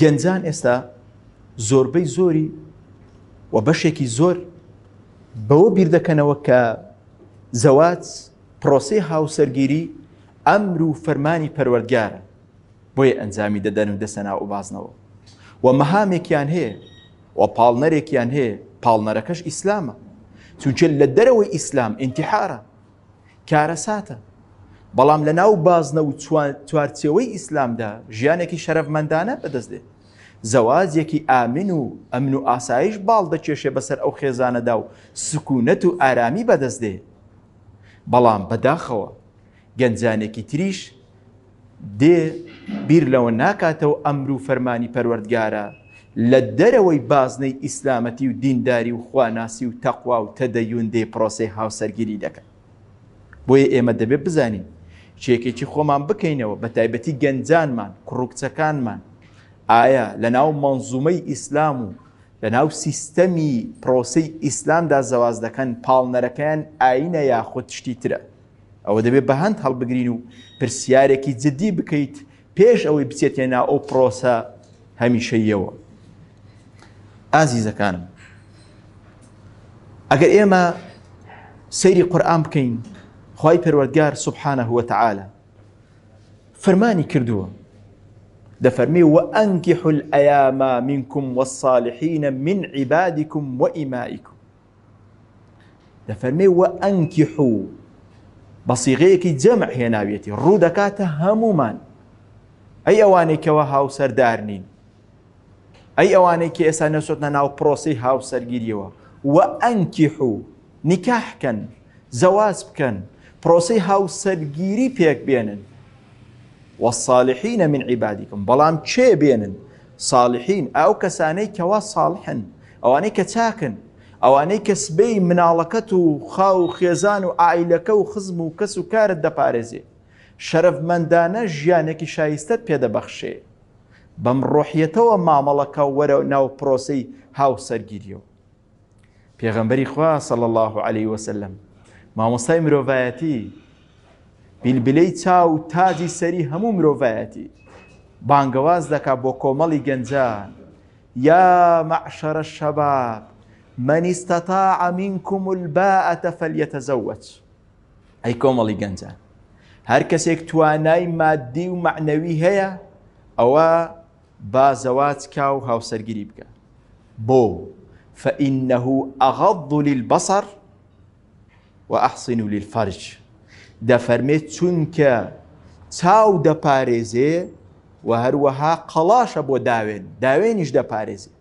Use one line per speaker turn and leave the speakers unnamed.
گەنجان ئێستا زۆربەی زۆری و بەشێکی زۆر بەوە بیر دەکەنەوە کە زەوات پرۆسی هاوسەرگیری ئەمر و فەرمانی پەروەرگارە بۆیە ئەنجامی دەدەن و دەسەنا و بازنەوە و مەهامێکیان هەیە و پاڵنەرێکیان هەیە پاڵنەرەکەش ئیسلامە چونچە لە دەرەوەی ئیسلام انتحارە کارەساتە بەڵام لە ناو بازنە و چوارچەوەی ئیسلامدا ژیانێکی شەرەفمەندانە بەدەستێت زەوازیەکی ئامن و ئەمن و ئاسایش باڵ دەکێشێ بەسەر ئەو خێزانەدا و سکوونەت و ئارامی بەدەستێ بەڵام بەداخەوە گەنجانێکی تریش دێ بیر لەوە ناکاتەوە ئەمر و فەرمانی پەروەردگارە لە دەرەوەی بازنەی ئیسلامەتی و دینداری و خواناسی و تەقوا و تەدەیون دێ پرۆسی هاوسەرگیری دەکەن بۆیە ئێمە دەبێت بزانین شێکێکی خۆمان بکەینەوە بە تایبەتی گەنجانمان کوڕکچەکانمان ئایا لە ناو منزومەی ئیسلام و لە ناو سیستەمی پرۆسی ئیسلامدا زەواز دەکەن پاڵنەرەکەیان ئاینە یاخود شتی ترە ئەوە دەبێت بە هەند هەڵبگرین و پرسیارێکی جدی بکەیت پێش ئەوەی بچێتێنا ئەو پرۆسە هەمیشەیەوە ئازیزەکانم ئەگەر ئێمە سەیری قورآام بکەین خواهی پروردگار سبحانه و هو فرمانی کردو ده فرمی و انکح حل منکم والصالحین من عبادکم و ایمائکم ده فرمی و بصیغه کی ئەنکی حو بەسیغەیەکی جەمع هێناویەتی ڕوو دەکاتە هەمومان ئەی ئەوانێکەوە هاوسەردار ای اوانی که ایسا نەسوتە ناو پروسی پرۆسی هاوسەرگیریەوە و ئەنکی نکاح کن زواز بکن پرۆسی هاوسەرگیری پێک بێنن وەصالحینە من عیبادیکم بەڵام چێ بێنن ساڵحین ئەو کەسانەی کەوا ساڵحن ئەوانەی کە چاکن ئەوانەی کە سبەی مناڵەکەت و خاو و خێزان و ئایلەکە و خزم و کەس و کارت دەپارێزێ شەرفمەندانە ژیانێکی شایستت پێدەبەخشێ بەم ڕۆحیەتەوە مامەڵەکە وەرە ناو پرۆسی هاوسەرگیریەوە پێغەمبەری خوا سەڵ الله عليه وسلم مامۆستای مرۆڤایەتی بیلبلەی چاو و تاجی سەری هەموو مرۆڤایەتی بانگەواز دەکا بۆ کۆمەڵی گەنجان یا مەعشەرە شەباب من استطاع منكم الباءة فليتزوج ئەی کۆمەڵی گەنجان هەر کەسێک توانای مادی و معنەوی هەیە ئەوە با زەواج کا هاو هاوسەرگیری بکە بۆ فإنه أغض للبصر و ئەحسین و لیلفەرج دەفەرمێت چونکە چاو دەپارێزێ و هەروەها قەڵاشە بۆ داوێن داوێنیش دەپارێزی